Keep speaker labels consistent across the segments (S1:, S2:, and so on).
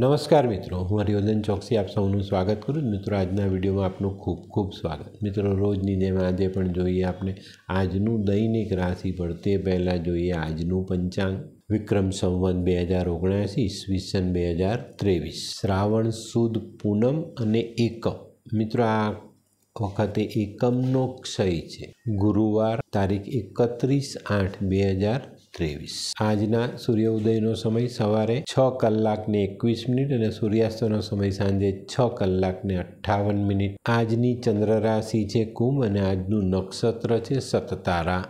S1: નમસ્કાર મિત્રો હું હરિવર્ધન ચોકસી આપ સૌનું સ્વાગત કરું છું મિત્રો આજના વિડીયોમાં આપનું ખૂબ ખૂબ સ્વાગત મિત્રો રોજની જેમ આજે પણ જોઈએ આપણે આજનું દૈનિક રાશિફળ તે પહેલાં જોઈએ આજનું પંચાંગ વિક્રમ સંવત બે હજાર ઓગણસી ઈસવીસન બે હજાર ત્રેવીસ શ્રાવણ સુદ પૂનમ અને એકમ મિત્રો આ વખતે એકમનો ક્ષય છે ગુરુવાર તારીખ એકત્રીસ આઠ બે હજાર ત્રેવીસ આજના સૂર્ય ઉદયનો સમય સવારે છ કલાકને એકવીસ મિનિટ અને સૂર્યાસ્તનો સમય સાંજે છ કલાકને અઠ્ઠાવન મિનિટ આજની ચંદ્ર રાશિ છે કુંભ અને આજનું નક્ષત્ર છે સતતારા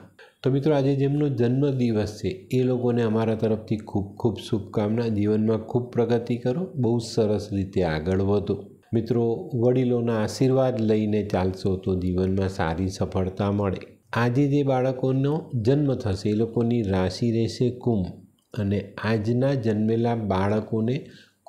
S1: તો મિત્રો આજે જેમનો જન્મદિવસ છે એ લોકોને અમારા તરફથી ખૂબ ખૂબ શુભકામના જીવનમાં ખૂબ પ્રગતિ કરો બહુ સરસ રીતે આગળ વધો મિત્રો વડીલોના આશીર્વાદ લઈને ચાલશો તો જીવનમાં સારી સફળતા મળે આજે જે બાળકોનો જન્મ થશે એ લોકોની રાશિ રહેશે કુંભ અને આજના જન્મેલા બાળકોને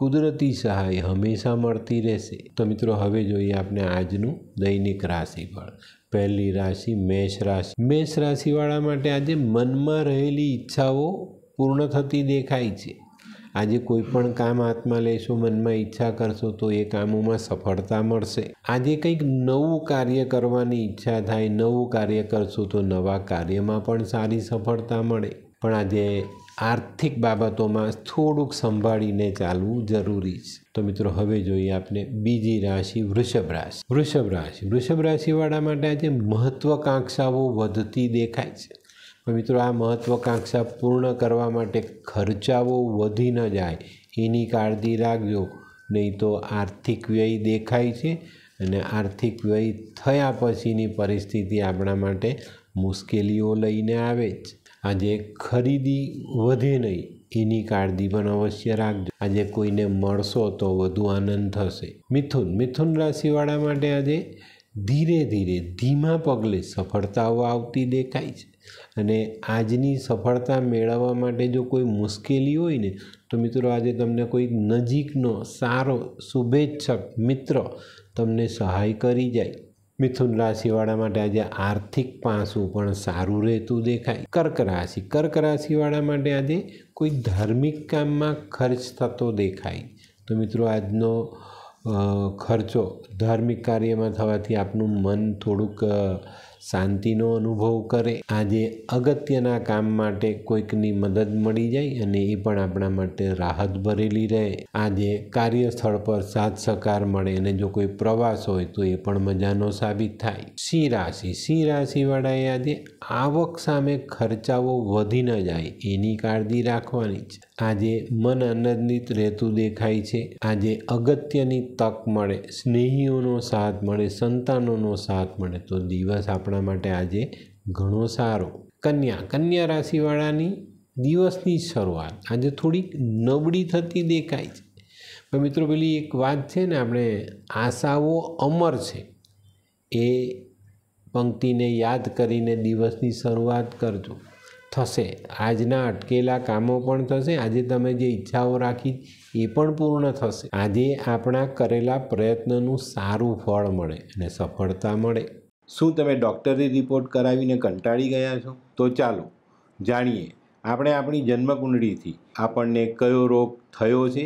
S1: કુદરતી સહાય હંમેશા મળતી રહેશે તો મિત્રો હવે જોઈએ આપણે આજનું દૈનિક રાશિફળ પહેલી રાશિ મેષ રાશિ મેષ રાશિવાળા માટે આજે મનમાં રહેલી ઈચ્છાઓ પૂર્ણ થતી દેખાય છે આજે કોઈ પણ કામ હાથમાં લેશો મનમાં ઈચ્છા કરશો તો એ કામોમાં સફળતા મળશે આજે કંઈક નવું કાર્ય કરવાની ઈચ્છા થાય નવું કાર્ય કરશો તો નવા કાર્યમાં પણ સારી સફળતા મળે પણ આજે આર્થિક બાબતોમાં થોડુંક સંભાળીને ચાલવું જરૂરી છે તો મિત્રો હવે જોઈએ આપને બીજી રાશિ વૃષભ રાશિ વૃષભ રાશિ વૃષભ રાશિવાળા માટે આજે મહત્વકાંક્ષાઓ વધતી દેખાય છે મિત્રો આ મહત્ત્વાકાંક્ષા પૂર્ણ કરવા માટે ખર્ચાઓ વધી ન જાય એની કાળજી રાખજો નહીં તો આર્થિક વ્યય દેખાય છે અને આર્થિક વ્યય થયા પછીની પરિસ્થિતિ આપણા માટે મુશ્કેલીઓ લઈને આવે જ આજે ખરીદી વધે નહીં એની કાળજી પણ અવશ્ય રાખજો આજે કોઈને મળશો તો વધુ આનંદ થશે મિથુન મિથુન રાશિવાળા માટે આજે ધીરે ધીરે ધીમા પગલે સફળતાઓ આવતી દેખાય છે અને આજની સફળતા મેળવવા માટે જો કોઈ મુશ્કેલી હોય ને તો મિત્રો આજે તમને કોઈ નજીકનો સારો શુભેચ્છક મિત્ર તમને સહાય કરી જાય મિથુન રાશિવાળા માટે આજે આર્થિક પાસું પણ સારું રહેતું દેખાય કર્ક રાશિ કર્ક રાશિવાળા માટે આજે કોઈ ધાર્મિક કામમાં ખર્ચ થતો દેખાય તો મિત્રો આજનો ખર્ચો ધાર્મિક કાર્યમાં થવાથી આપનું મન થોડુંક શાંતિનો અનુભવ કરે આજે અગત્યના કામ માટે કોઈકની મદદ મળી જાય અને એ પણ આપણા માટે રાહત ભરેલી રહે આજે કાર્યસ્થળ પર સાથ સહકાર મળે અને જો કોઈ પ્રવાસ હોય તો એ પણ મજાનો સાબિત થાય સિંહ રાશિ સિંહ રાશિવાળાએ આજે આવક સામે ખર્ચાઓ વધી ન જાય એની કાળજી રાખવાની છે આજે મન આનંદિત રહેતું દેખાય છે આજે અગત્યની તક મળે સ્નેહીઓનો સાથ મળે સંતાનોનો સાથ મળે તો દિવસ આપણે આપણા માટે આજે ઘણો સારો કન્યા કન્યા રાશિવાળાની દિવસની શરૂઆત આજે થોડીક નબળી થતી દેખાય છે પણ મિત્રો પેલી એક વાત છે ને આપણે આશાઓ અમર છે એ પંક્તિને યાદ કરીને દિવસની શરૂઆત કરજો થશે આજના અટકેલા કામો પણ થશે આજે તમે જે ઈચ્છાઓ રાખી એ પણ પૂર્ણ થશે આજે આપણા કરેલા પ્રયત્નનું સારું ફળ મળે અને સફળતા મળે શું તમે ડૉક્ટરી રિપોર્ટ કરાવીને કંટાળી ગયા છો તો ચાલો જાણીએ આપણે આપણી જન્મકુંડળીથી આપણને કયો રોગ થયો છે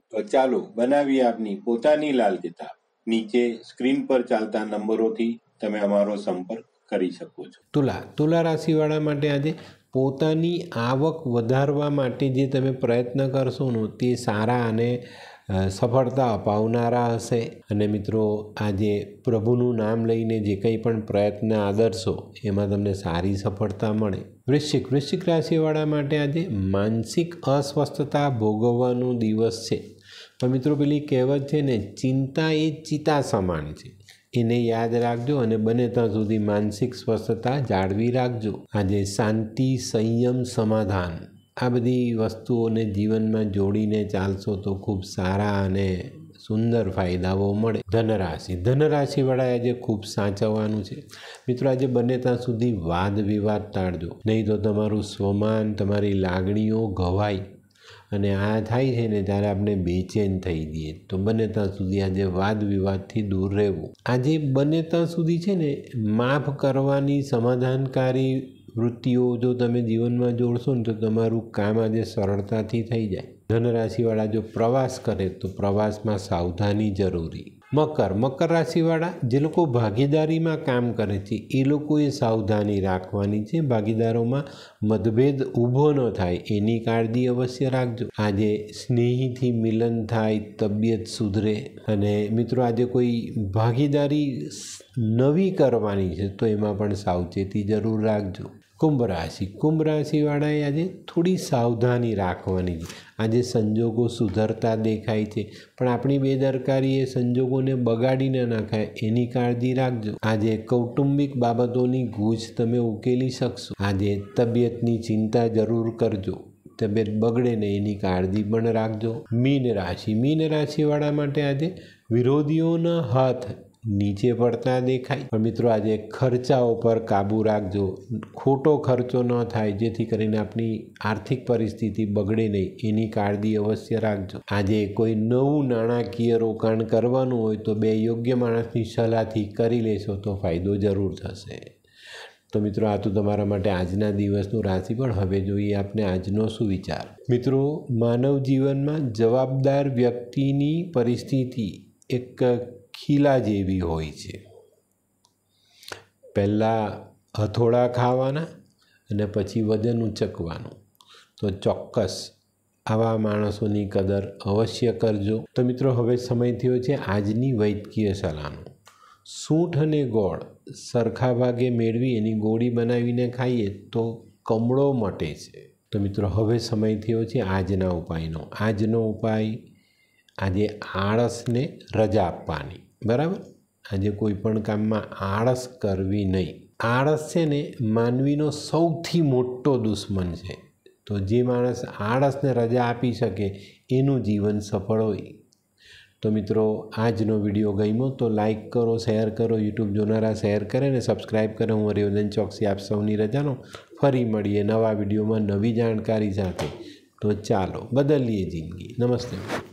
S1: ચાલો બનાવીએ આપની પોતાની લાલ કિતાબ નીચે સ્ક્રીન પર ચાલતા નંબરોથી તમે અમારો સંપર્ક કરી શકો છો તુલા તુલા રાશિવાળા માટે આજે પોતાની આવક વધારવા માટે જે તમે પ્રયત્ન કરશો ને તે સારા અને સફળતા અપાવનારા હશે અને મિત્રો આજે પ્રભુનું નામ લઈને જે કંઈ પણ પ્રયત્ન આદરશો એમાં તમને સારી સફળતા મળે વૃશ્ચિક વૃશ્ચિક રાશિવાળા માટે આજે માનસિક અસ્વસ્થતા ભોગવવાનો દિવસ છે તો મિત્રો પેલી કહેવત છે ને ચિંતા એ ચિતા સમાન છે એને યાદ રાખજો અને બને ત્યાં સુધી માનસિક સ્વસ્થતા જાળવી રાખજો આજે શાંતિ સંયમ સમાધાન આ બધી વસ્તુઓને જીવનમાં જોડીને ચાલશો તો ખૂબ સારા અને સુંદર ફાયદાઓ મળે ધનરાશિ ધનરાશિવાળા આજે ખૂબ સાચવવાનું છે મિત્રો આજે બને ત્યાં સુધી વાદ વિવાદ ટાળજો નહીં તો તમારું સ્વમાન તમારી લાગણીઓ ઘવાય અને આ થાય છે ને ત્યારે આપણે બેચેન થઈ દઈએ તો બને ત્યાં સુધી આજે વાદ વિવાદથી દૂર રહેવું આજે બને ત્યાં સુધી છે ને માફ કરવાની સમાધાનકારી વૃત્તિઓ જો તમે જીવનમાં જોડશો ને તો તમારું કામ આજે સરળતાથી થઈ જાય ધનરાશિવાળા જો પ્રવાસ કરે તો પ્રવાસમાં સાવધાની જરૂરી મકર મકર રાશિવાળા જે લોકો ભાગીદારીમાં કામ કરે છે એ લોકોએ સાવધાની રાખવાની છે ભાગીદારોમાં મતભેદ ઊભો ન થાય એની કાળજી અવશ્ય રાખજો આજે સ્નેહીથી મિલન થાય તબિયત સુધરે અને મિત્રો આજે કોઈ ભાગીદારી નવી કરવાની છે તો એમાં પણ સાવચેતી જરૂર રાખજો કુંભ રાશિ કુંભ રાશિવાળાએ આજે થોડી સાવધાની રાખવાની છે આજે સંજોગો સુધરતા દેખાય છે પણ આપણી બેદરકારી એ સંજોગોને બગાડી ના નાખાય એની કાળજી રાખજો આજે કૌટુંબિક બાબતોની ગૂંચ તમે ઉકેલી શકશો આજે તબિયતની ચિંતા જરૂર કરજો તબિયત બગડે ને એની કાળજી પણ રાખજો મીન રાશિ મીન રાશિવાળા માટે આજે વિરોધીઓના હાથ નીચે પડતા દેખાય પણ મિત્રો આજે ખર્ચાઓ પર કાબુ રાખજો ખોટો ખર્ચો ન થાય જેથી કરીને આપણી આર્થિક પરિસ્થિતિ બગડે નહીં એની કાળજી અવશ્ય રાખજો આજે કોઈ નવું નાણાકીય રોકાણ કરવાનું હોય તો બે યોગ્ય માણસની સલાહથી કરી લેશો તો ફાયદો જરૂર થશે તો મિત્રો આ તો તમારા માટે આજના દિવસનું રાશિ પણ હવે જોઈએ આપને આજનો વિચાર મિત્રો માનવ જીવનમાં જવાબદાર વ્યક્તિની પરિસ્થિતિ એક ખીલા જેવી હોય છે પહેલાં હથોડા ખાવાના અને પછી વજન ઉચકવાનું તો ચોક્કસ આવા માણસોની કદર અવશ્ય કરજો તો મિત્રો હવે સમય થયો છે આજની વૈદકીય સલાહનો સૂંઠ અને ગોળ સરખા ભાગે મેળવી એની ગોળી બનાવીને ખાઈએ તો કમળો મટે છે તો મિત્રો હવે સમય થયો છે આજના ઉપાયનો આજનો ઉપાય આજે આળસને રજા આપવાની બરાબર આજે કોઈ પણ કામમાં આળસ કરવી નહીં આળસ છે ને માનવીનો સૌથી મોટો દુશ્મન છે તો જે માણસ આળસને રજા આપી શકે એનું જીવન સફળ હોય તો મિત્રો આજનો વિડીયો ગમ્યો તો લાઇક કરો શેર કરો યુટ્યુબ જોનારા શેર કરે ને સબસ્ક્રાઈબ કરે હું હરિવર્ધન ચોકસી આપ સૌની રજાનો ફરી મળીએ નવા વિડીયોમાં નવી જાણકારી સાથે તો ચાલો બદલીએ જિંદગી નમસ્તે